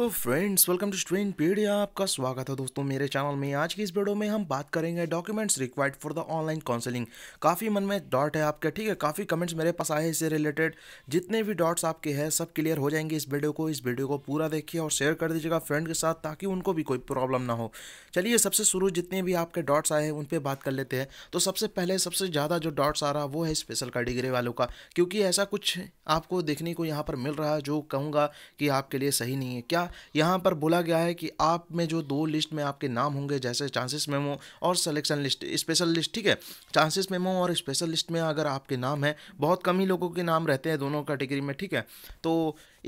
hello friends welcome to स्ट्रेन पीडिया आपका स्वागत है दोस्तों मेरे चैनल में आज की इस वीडियो में हम बात करेंगे documents required for the online counselling काफ़ी मन में डॉट है आपके ठीक है काफ़ी कमेंट्स मेरे पास आए हैं इससे रिलेटेड जितने भी डॉट्स आपके हैं सब क्लियर हो जाएंगे इस वीडियो को इस वीडियो को पूरा देखिए और शेयर कर दीजिएगा फ्रेंड के साथ ताकि उनको भी कोई प्रॉब्लम ना हो चलिए सबसे शुरू जितने भी आपके डॉट्स आए हैं उन पर बात कर लेते हैं तो सबसे पहले सबसे ज़्यादा जो डॉट्स आ रहा वो है स्पेशल कैटेगरी वालों का क्योंकि ऐसा कुछ आपको देखने को यहाँ पर मिल रहा है जो कहूँगा कि आपके लिए सही नहीं है क्या यहाँ पर बोला गया है कि आप में जो दो लिस्ट में आपके नाम होंगे जैसे चांसेस मेमो और सलेक्शन लिस्ट स्पेशल लिस्ट ठीक है चांसेस मेमो और स्पेशल लिस्ट में अगर आपके नाम है बहुत कम ही लोगों के नाम रहते हैं दोनों कैटेगरी में ठीक है तो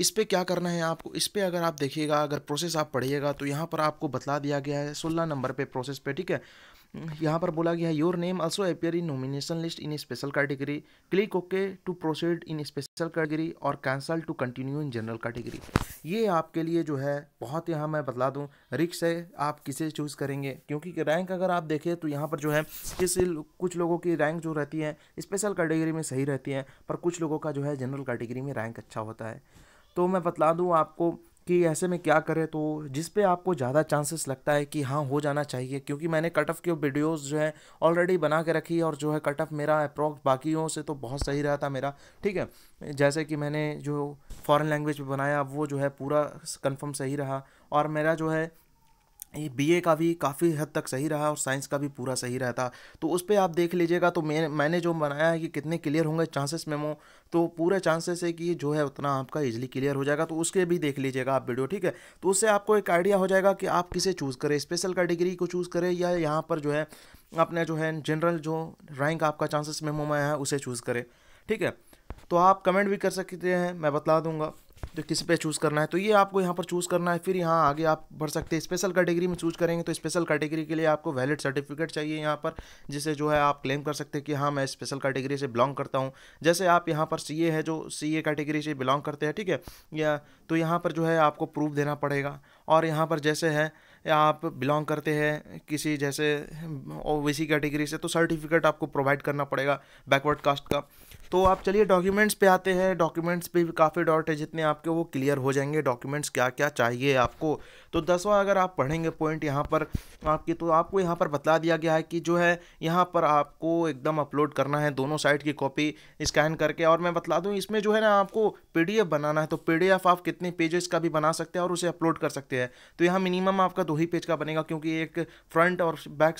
इस पर क्या करना है आपको इस पर अगर आप देखिएगा अगर प्रोसेस आप पढ़िएगा तो यहाँ पर आपको बतला दिया गया है सोलह नंबर पर प्रोसेस पे ठीक है यहाँ पर बोला गया है your name also appear in nomination list in special category click okay to proceed in special category और cancel to continue in general category ये आपके लिए जो है बहुत यहाँ मैं बता दूँ रिक्स है आप किसे चूज़ करेंगे क्योंकि रैंक अगर आप देखें तो यहाँ पर जो है किस कुछ लोगों की रैंक जो रहती है स्पेशल कैटेगरी में सही रहती है पर कुछ लोगों का जो है जनरल कैटेगरी में रैंक अच्छा होता है तो मैं बता दूँ आपको कि ऐसे में क्या करें तो जिस पे आपको ज़्यादा चांसेस लगता है कि हाँ हो जाना चाहिए क्योंकि मैंने कट ऑफ की वीडियोस जो है ऑलरेडी बना के रखी और जो है कट ऑफ मेरा अप्रोक्स बाकियों से तो बहुत सही रहा था मेरा ठीक है जैसे कि मैंने जो फॉरेन लैंग्वेज में बनाया वो जो है पूरा कन्फर्म सही रहा और मेरा जो है ये बी का भी काफ़ी हद तक सही रहा और साइंस का भी पूरा सही रहता तो उस पर आप देख लीजिएगा तो मैं मैंने जो बनाया है कि कितने क्लियर होंगे चांसेस मेमो तो पूरे चांसेस है कि जो है उतना आपका इजीली क्लियर हो जाएगा तो उसके भी देख लीजिएगा आप वीडियो ठीक है तो उससे आपको एक आइडिया हो जाएगा कि आप किसे चूज़ करें स्पेशल कैटेगरी को चूज़ करें या यहाँ पर जो है अपने जो है जनरल जो रैंक आपका चांसेस मेमो में है उसे चूज़ करें ठीक है तो आप कमेंट भी कर सकते हैं मैं बता दूँगा तो किस पे चूज़ करना है तो ये आपको यहाँ पर चूज़ करना है फिर यहाँ आगे आप भर सकते हैं स्पेशल कैटेगरी में चूज़ करेंगे तो स्पेशल कैटेगरी के लिए आपको वैलिड सर्टिफिकेट चाहिए यहाँ पर जिसे जो है आप क्लेम कर सकते हैं कि हाँ मैं स्पेशल कैटेगरी से बिलोंग करता हूँ जैसे आप यहाँ पर सी है जो सी कैटेगरी से बिलोंग करते हैं ठीक है या तो यहाँ पर जो है आपको प्रूफ देना पड़ेगा और यहाँ पर जैसे है आप बिलोंग करते हैं किसी जैसे ओ कैटेगरी से तो सर्टिफिकेट आपको प्रोवाइड करना पड़ेगा बैकवर्ड कास्ट का तो आप चलिए डॉक्यूमेंट्स पे आते हैं डॉक्यूमेंट्स पे भी काफ़ी डॉट है जितने आपके वो क्लियर हो जाएंगे डॉक्यूमेंट्स क्या क्या चाहिए आपको तो दसवां अगर आप पढ़ेंगे पॉइंट यहाँ पर आपकी तो आपको यहाँ पर बता दिया गया है कि जो है यहाँ पर आपको एकदम अपलोड करना है दोनों साइड की कॉपी स्कैन करके और मैं बता दूँ इसमें जो है ना आपको पी बनाना है तो पी आप कितने पेजेस का भी बना सकते हैं और उसे अपलोड कर सकते हैं तो यहाँ मिनिमम आपका दो ही पेज का बनेगा क्योंकि एक फ्रंट और बैक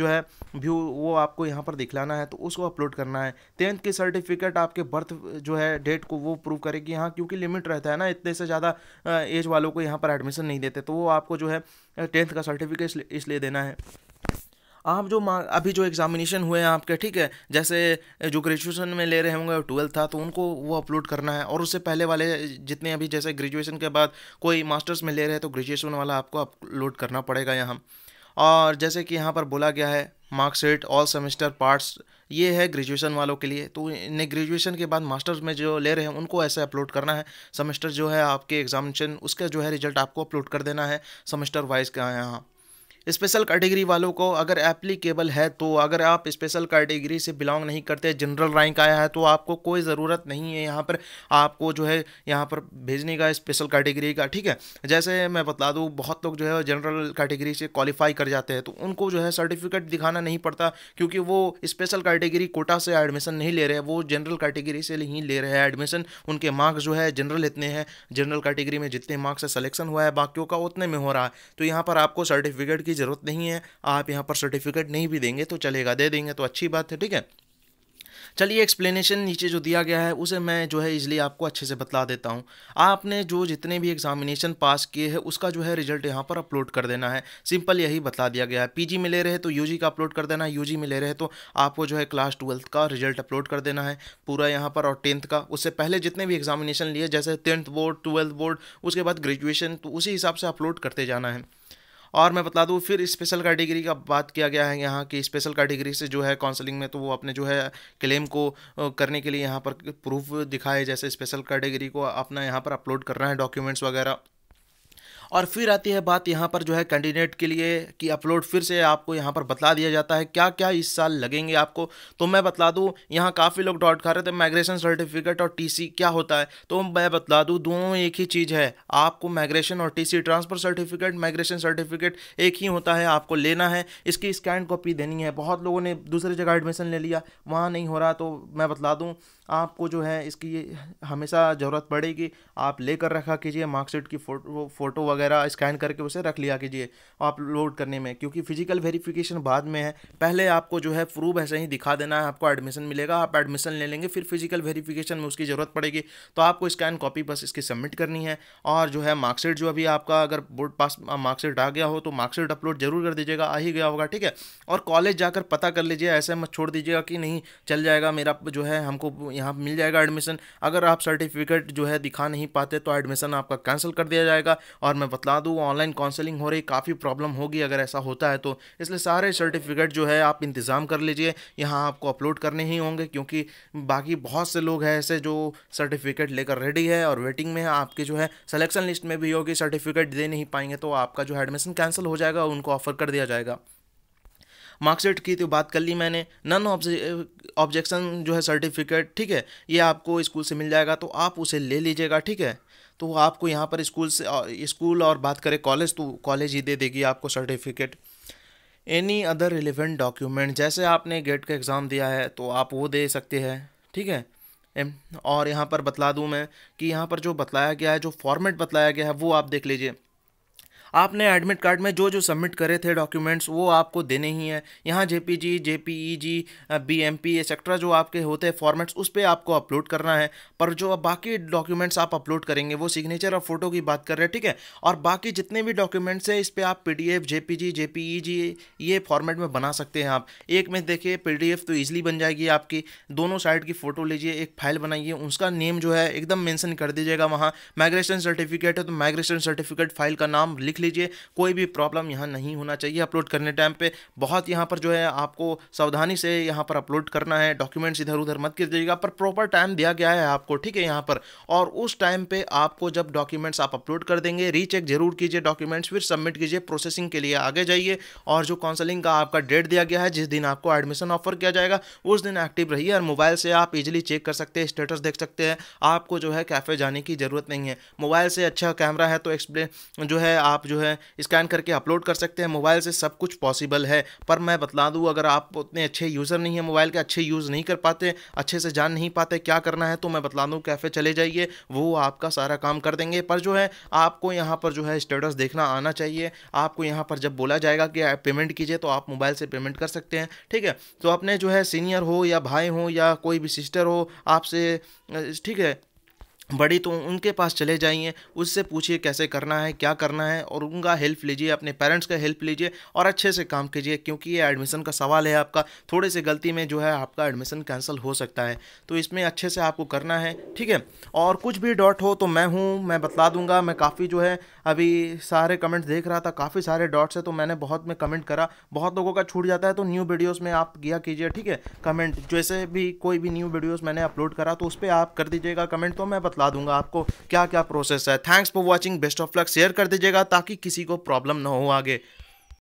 जो है व्यू वो आपको यहाँ पर दिखलाना है तो उसको अपलोड करना है टेंथ की सर्टिफिकेट आपके बर्थ जो है डेट को वो प्रूव करेगी यहाँ क्योंकि लिमिट रहता है ना इतने से ज़्यादा एज वालों को यहाँ पर एडमिशन नहीं देते तो वो आपको जो है टेंथ का सर्टिफिकेट इसलिए देना है आप जो अभी जो एग्जामिनेशन हुए हैं आपके ठीक है जैसे जो ग्रेजुएशन में ले रहे होंगे ट्वेल्थ था तो उनको वो अपलोड करना है और उससे पहले वाले जितने अभी जैसे ग्रेजुएशन के बाद कोई मास्टर्स में ले रहे हैं तो ग्रेजुएशन वाला आपको अपलोड करना पड़ेगा यहाँ और जैसे कि यहाँ पर बोला गया है मार्कशीट ऑल सेमेस्टर पार्ट्स ये है ग्रेजुएशन वालों के लिए तो इन्हें ग्रेजुएशन के बाद मास्टर्स में जो ले रहे हैं उनको ऐसे अपलोड करना है सेमेस्टर जो है आपके एग्जामिनेशन उसका जो है रिजल्ट आपको अपलोड कर देना है सेमेस्टर वाइज का यहाँ स्पेशल कैटेगरी वालों को अगर एप्लीकेबल है तो अगर आप स्पेशल कैटेगरी से बिलोंग नहीं करते जनरल रैंक आया है तो आपको कोई ज़रूरत नहीं है यहाँ पर आपको जो है यहाँ पर भेजने का स्पेशल कैटेगरी का ठीक है जैसे मैं बता दूँ बहुत लोग जो है जनरल कैटेगरी से क्वालिफाई कर जाते हैं तो उनको जो है सर्टिफिकेट दिखाना नहीं पड़ता क्योंकि वो स्पेशल कैटेगरी कोटा से एडमिशन नहीं ले रहे हैं वो जनरल कैटेगरी से ही ले रहे हैं एडमिशन उनके मार्क्स जो है जनरल इतने हैं जनरल कैटेगरी में जितने मार्क्स से सलेक्शन हुआ है बाकियों का उतने में हो रहा है तो यहाँ पर आपको सर्टिफिकेट की ज़रूरत नहीं है आप यहाँ पर सर्टिफिकेट नहीं भी देंगे तो चलेगा दे देंगे तो अच्छी बात है ठीक है चलिए एक्सप्लेनेशन नीचे जो दिया गया है उसे मैं जो है इजली आपको अच्छे से बतला देता हूँ आपने जो जितने भी एग्जामिनेशन पास किए हैं उसका जो है रिजल्ट यहाँ पर अपलोड कर देना है सिंपल यही बतला दिया गया है पीजी में ले रहे तो यूजी का अपलोड कर देना है यूजी में ले रहे तो आपको जो है क्लास ट्वेल्थ का रिजल्ट अपलोड कर देना है पूरा यहाँ पर और टेंथ का उससे पहले जितने भी एग्जामिनेशन लिए जैसे टेंथ बोर्ड ट्वेल्थ बोर्ड उसके बाद ग्रेजुएशन तो उसी हिसाब से अपलोड करते जाना है और मैं बता दूँ फिर स्पेशल कैटेगरी का बात किया गया है यहाँ की स्पेशल कैटेगरी से जो है काउंसलिंग में तो वो अपने जो है क्लेम को करने के लिए यहाँ पर प्रूफ दिखाए जैसे स्पेशल कैटेगरी को अपना यहाँ पर अपलोड करना है डॉक्यूमेंट्स वगैरह और फिर आती है बात यहाँ पर जो है कैंडिडेट के लिए कि अपलोड फिर से आपको यहाँ पर बता दिया जाता है क्या क्या इस साल लगेंगे आपको तो मैं बता दूँ यहाँ काफ़ी लोग डॉट खा रहे थे माइग्रेशन सर्टिफिकेट और टी क्या होता है तो मैं बता दूँ दोनों एक ही चीज़ है आपको माइग्रेशन और T transfer certificate migration certificate एक ही होता है आपको लेना है इसकी स्कैन कॉपी देनी है बहुत लोगों ने दूसरी जगह एडमिशन ले लिया वहाँ नहीं हो रहा तो मैं बता दूँ आपको जो है इसकी हमेशा ज़रूरत पड़ेगी आप लेकर रखा कीजिए मार्कशीट की फ़ोटो फोटो वगैरह स्कैन करके उसे रख लिया कीजिए अपलोड करने में क्योंकि फिजिकल वेरिफिकेशन बाद में है पहले आपको जो है प्रूफ ऐसे ही दिखा देना है आपको एडमिशन मिलेगा आप एडमिशन ले लेंगे फिर फिजिकल वेरिफिकेशन में उसकी ज़रूरत पड़ेगी तो आपको स्कैन कॉपी बस इसकी सबमिट करनी है और जो है मार्कशीट जो अभी आपका अगर बोर्ड पास मार्कशीट आ गया हो तो मार्कशीट अपलोड जरूर कर दीजिएगा आ ही गया होगा ठीक है और कॉलेज जाकर पता कर लीजिए ऐसे मत छोड़ दीजिएगा कि नहीं चल जाएगा मेरा जो है हमको यहाँ मिल जाएगा एडमिशन अगर आप सर्टिफिकेट जो है दिखा नहीं पाते तो एडमिशन आपका कैंसिल कर दिया जाएगा और मैं मैं बतला दूँ ऑनलाइन काउंसलिंग हो रही काफ़ी प्रॉब्लम होगी अगर ऐसा होता है तो इसलिए सारे सर्टिफिकेट जो है आप इंतज़ाम कर लीजिए यहाँ आपको अपलोड करने ही होंगे क्योंकि बाकी बहुत से लोग हैं ऐसे जो सर्टिफिकेट लेकर रेडी है और वेटिंग में है आपके जो है सलेक्शन लिस्ट में भी होगी सर्टिफिकेट दे नहीं पाएंगे तो आपका जो एडमिशन कैंसिल हो जाएगा उनको ऑफ़र कर दिया जाएगा मार्कशीट की तो बात कर ली मैंने नन ऑब्जेक्शन जो है सर्टिफिकेट ठीक है ये आपको स्कूल से मिल जाएगा तो आप उसे ले लीजिएगा ठीक है तो आपको यहाँ पर स्कूल से स्कूल और बात करें कॉलेज तो कॉलेज ही दे देगी आपको certificate any other relevant document जैसे आपने गेट का एग्ज़ाम दिया है तो आप वो दे सकते हैं ठीक है और यहाँ पर बतला दूँ मैं कि यहाँ पर जो बतलाया गया है जो फॉर्मेट बतलाया गया है वो आप देख लीजिए आपने एडमिट कार्ड में जो जो सबमिट करे थे डॉक्यूमेंट्स वो आपको देने ही हैं यहाँ J P G J P E G B M P etcetera जो आपके होते हैं फॉर्मेट्स उस पर आपको अपलोड करना है पर जो बाकी डॉक्यूमेंट्स आप अपलोड करेंगे वो सिग्नेचर और फोटो की बात कर रहे हैं ठीक है और बाकी जितने भी डॉक्यूमेंट्स हैं इस पर आप P D F J P G J P E G ये फॉर्मेट में बना सकते हैं आप एक में देखिए पी डी एफ तो ईजिली बन जाएगी आपकी दोनों साइड की फ़ोटो लीजिए एक फाइल बनाइए उसका नेम जो है एकदम मेंशन कर दीजिएगा वहाँ माइग्रेशन सर्टिफिकेट है तो माइग्रेशन सर्टिफिकेट फाइल का नाम लिख देख लीजिए कोई भी प्रॉब्लम यहाँ नहीं होना चाहिए अपलोड करने टाइम पे बहुत यहाँ पर जो है आपको सावधानी से यहाँ पर अपलोड करना है डॉक्यूमेंट्स इधर उधर मत कीजिएगा पर प्रॉपर टाइम दिया गया है आपको ठीक है यहाँ पर और उस टाइम पर आपको जब डॉक्यूमेंट्स आप अपलोड कर देंगे रीचेक जरूर कीजिए डॉक्यूमेंट्स फिर सबमिट कीजिए प्रोसेसिंग के लिए आगे जाइए और जो काउंसलिंग का आपका डेट दिया गया है जिस दिन आपको एडमिशन ऑफर किया जाएगा उस दिन एक्टिव रहिए और मोबाइल से आप इजिली चेक कर सकते हैं स्टेटस देख सकते हैं आपको जो है कैफ़े जाने की ज़रूरत नहीं है मोबाइल से अच्छा कैमरा है तो एक्सप्ले जो है आप जो है स्कैन करके अपलोड कर सकते हैं मोबाइल से सब कुछ पॉसिबल है पर मैं बता दूँ अगर आप उतने अच्छे यूज़र नहीं है मोबाइल के अच्छे यूज़ नहीं कर पाते अच्छे से जान नहीं पाते क्या करना है तो मैं बता दूँ कैफ़े चले जाइए वो आपका सारा काम कर देंगे पर जो है आपको यहाँ पर जो है स्टेटस देखना आना चाहिए आपको यहाँ पर जब बोला जाएगा कि पेमेंट कीजिए तो आप मोबाइल से पेमेंट कर सकते हैं ठीक है तो अपने जो है सीनियर हो या भाई हो या कोई भी सिस्टर हो आपसे ठीक है बड़ी तो उनके पास चले जाइए उससे पूछिए कैसे करना है क्या करना है और उनका हेल्प लीजिए अपने पेरेंट्स का हेल्प लीजिए और अच्छे से काम कीजिए क्योंकि ये एडमिशन का सवाल है आपका थोड़े से गलती में जो है आपका एडमिशन कैंसिल हो सकता है तो इसमें अच्छे से आपको करना है ठीक है और कुछ भी डॉट हो तो मैं हूँ मैं बतला दूंगा मैं काफ़ी जो है अभी सारे कमेंट्स देख रहा था काफ़ी सारे डॉट्स है तो मैंने बहुत में कमेंट करा बहुत लोगों का छूट जाता है तो न्यू वीडियोस में आप किया कीजिए ठीक है कमेंट जैसे भी कोई भी न्यू वीडियोस मैंने अपलोड करा तो उस पर आप कर दीजिएगा कमेंट तो मैं बतला दूंगा आपको क्या क्या प्रोसेस है thanks for watching best of luck share कर दीजिएगा ताकि किसी को प्रॉब्लम ना हो आगे